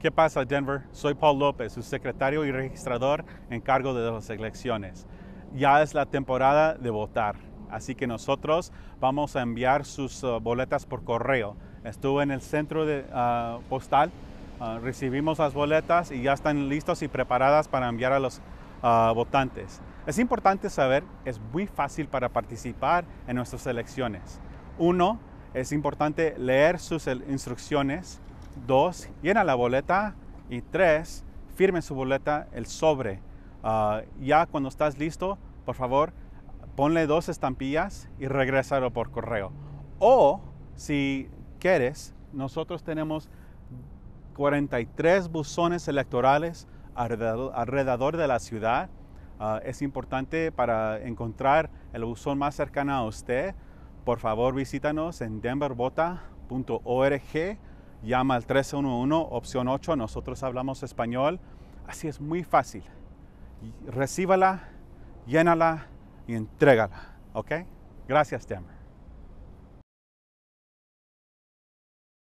¿Qué pasa, Denver? Soy Paul López, su secretario y registrador en cargo de las elecciones. Ya es la temporada de votar, así que nosotros vamos a enviar sus uh, boletas por correo. Estuve en el centro de, uh, postal, uh, recibimos las boletas y ya están listos y preparadas para enviar a los votantes. Es importante saber, es muy fácil para participar en nuestras elecciones. Uno, es importante leer sus instrucciones Dos, llena la boleta. Y tres, firme su boleta, el sobre. Ah, ya cuando estás listo, por favor, ponle dos estampillas y regrésalo por correo. O si quieres, nosotros tenemos 43 buzones electorales alrededor, de la ciudad. Ah, es importante para encontrar el buzón más cercano a usted. Por favor, visítanos en denverbota.org llama al 311, opción 8, nosotros hablamos español. Así es muy fácil. Recíbala, llénala y entrégala. ¿Ok? Gracias, temer